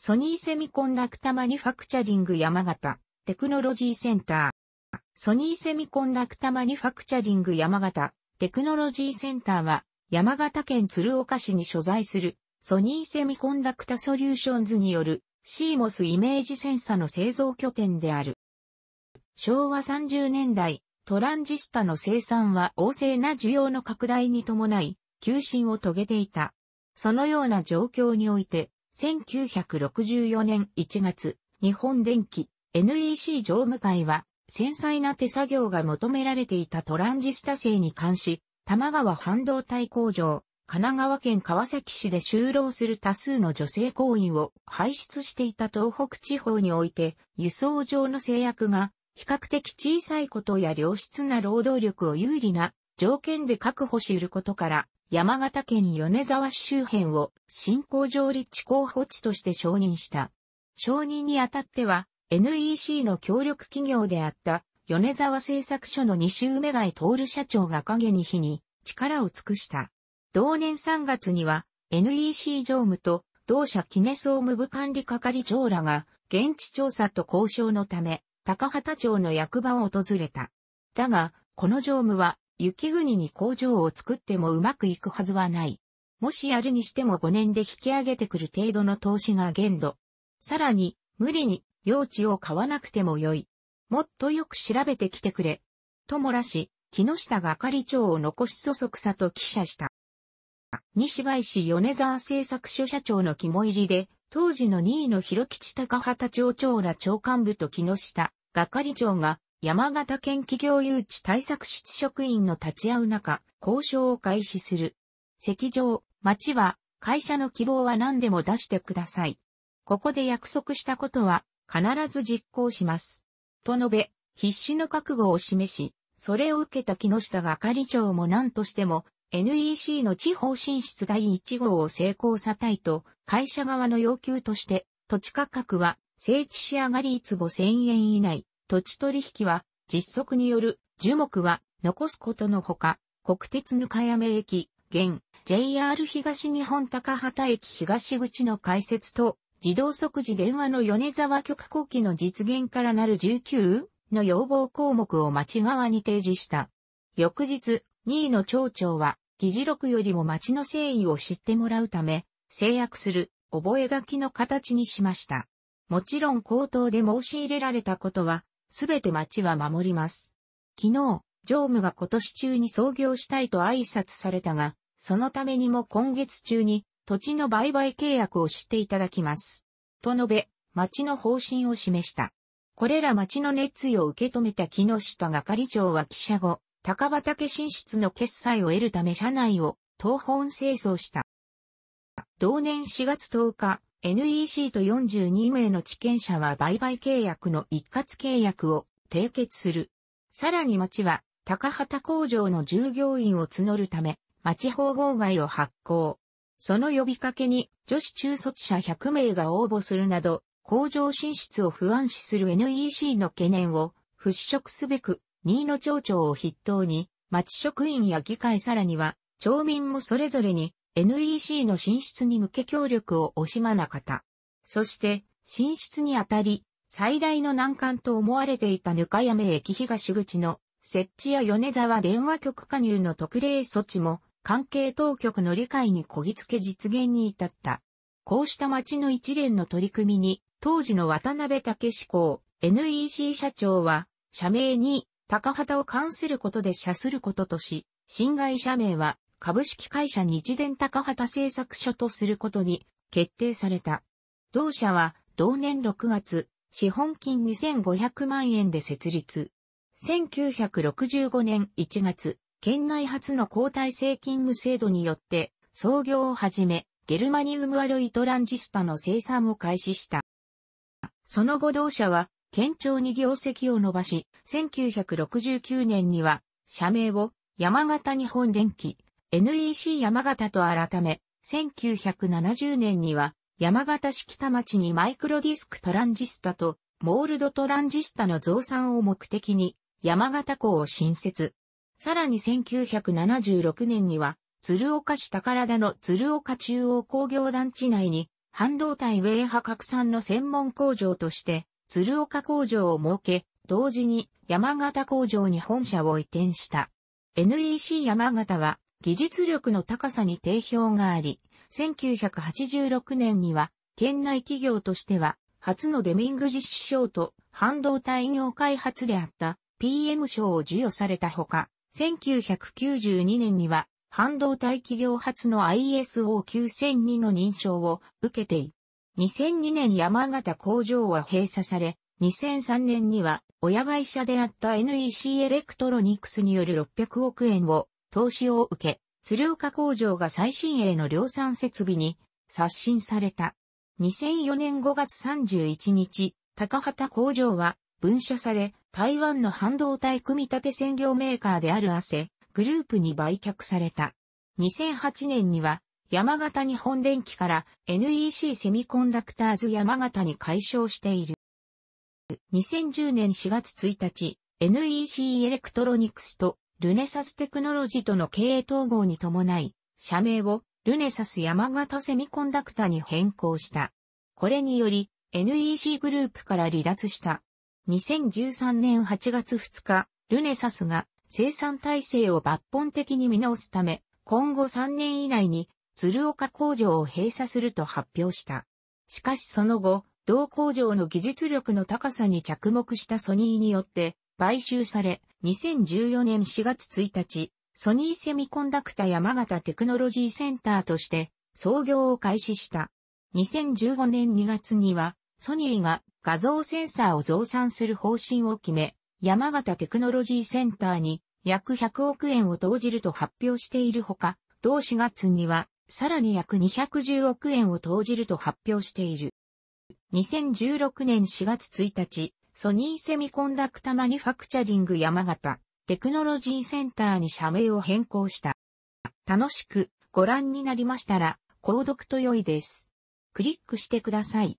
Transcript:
ソニーセミコンダクタマニファクチャリング山形、テクノロジーセンター。ソニーセミコンダクタマニファクチャリング山形、テクノロジーセンターは、山形県鶴岡市に所在する、ソニーセミコンダクタソリューションズによる、CMOS イメージセンサの製造拠点である。昭和30年代、トランジスタの生産は旺盛な需要の拡大に伴い、急進を遂げていた。そのような状況において、1964年1月、日本電機 NEC 常務会は、繊細な手作業が求められていたトランジスタ製に関し、玉川半導体工場、神奈川県川崎市で就労する多数の女性工員を輩出していた東北地方において、輸送上の制約が比較的小さいことや良質な労働力を有利な条件で確保し得ることから、山形県米沢市周辺を新工場立地候補地として承認した。承認にあたっては、NEC の協力企業であった、米沢製作所の西梅貝徹社長が影に火に力を尽くした。同年3月には、NEC 常務と同社記念総務部管理係長らが、現地調査と交渉のため、高畑町の役場を訪れた。だが、この常務は雪国に工場を作ってもうまくいくはずはない。もしやるにしても5年で引き上げてくる程度の投資が限度。さらに、無理に、用地を買わなくてもよい。もっとよく調べてきてくれ。と漏らし、木下が係長を残しそそくさと記者した。西林米沢製作所社長の肝入りで、当時の2位の広吉高畑町長ら長官部と木下、係長が山形県企業誘致対策室職員の立ち会う中、交渉を開始する。席上、町は、会社の希望は何でも出してください。ここで約束したことは、必ず実行します。と述べ、必死の覚悟を示し、それを受けた木下係長も何としても、NEC の地方進出第1号を成功さたいと、会社側の要求として、土地価格は、整地仕上がり壺1000円以内、土地取引は、実測による樹木は残すことのほか、国鉄や山駅、現 JR 東日本高畑駅東口の開設と、自動即時電話の米沢局後期の実現からなる19の要望項目を町側に提示した。翌日、2位の町長は、議事録よりも町の誠意を知ってもらうため、制約する覚書の形にしました。もちろん口頭で申し入れられたことは、すべて町は守ります。昨日、常務が今年中に創業したいと挨拶されたが、そのためにも今月中に土地の売買契約をしていただきます。と述べ、町の方針を示した。これら町の熱意を受け止めた木下係長は記者後、高畑進出の決済を得るため社内を東本清掃した。同年4月10日、NEC と42名の地権者は売買契約の一括契約を締結する。さらに町は高畑工場の従業員を募るため、町法号外を発行。その呼びかけに女子中卒者100名が応募するなど、工場進出を不安視する NEC の懸念を払拭すべく、新野町長を筆頭に、町職員や議会さらには、町民もそれぞれに NEC の進出に向け協力を惜しまなかった。そして、進出にあたり、最大の難関と思われていたぬかやめ駅東口の設置や米沢電話局加入の特例措置も関係当局の理解にこぎつけ実現に至った。こうした町の一連の取り組みに、当時の渡辺武志公 NEC 社長は、社名に高畑を関することで社することとし、新会社名は株式会社日電高畑製作所とすることに決定された。同社は同年6月、資本金2500万円で設立。1965年1月、県内初の交代制勤務制度によって創業をはじめ、ゲルマニウムアロイトランジスタの生産を開始した。その後同社は、県庁に業績を伸ばし、1969年には、社名を山形日本電機、NEC 山形と改め、1970年には、山形市北町にマイクロディスクトランジスタとモールドトランジスタの増産を目的に山形港を新設。さらに1976年には鶴岡市宝田の鶴岡中央工業団地内に半導体ウェイ派拡散の専門工場として鶴岡工場を設け、同時に山形工場に本社を移転した。NEC 山形は技術力の高さに定評があり、1986年には、県内企業としては、初のデミング実施賞と、半導体業開発であった PM 賞を授与されたほか、1992年には、半導体企業初の ISO9002 の認証を受けてい、2002年山形工場は閉鎖され、2003年には親会社であった NEC エレクトロニクスによる600億円を投資を受け、鶴岡工場が最新鋭の量産設備に刷新された。2004年5月31日、高畑工場は分社され、台湾の半導体組み立て専業メーカーであるアセグループに売却された。2008年には山形日本電機から NEC セミコンダクターズ山形に解消している。2010年4月1日、NEC エレクトロニクスとルネサステクノロジーとの経営統合に伴い、社名をルネサス山形セミコンダクタに変更した。これにより、NEC グループから離脱した。2013年8月2日、ルネサスが生産体制を抜本的に見直すため、今後3年以内に鶴岡工場を閉鎖すると発表した。しかしその後、同工場の技術力の高さに着目したソニーによって買収され、2014年4月1日、ソニーセミコンダクタ山形テクノロジーセンターとして創業を開始した。2015年2月には、ソニーが画像センサーを増産する方針を決め、山形テクノロジーセンターに約100億円を投じると発表しているほか、同4月にはさらに約210億円を投じると発表している。2016年4月1日、ソニーセミコンダクタマニファクチャリング山形テクノロジーセンターに社名を変更した。楽しくご覧になりましたら、購読と良いです。クリックしてください。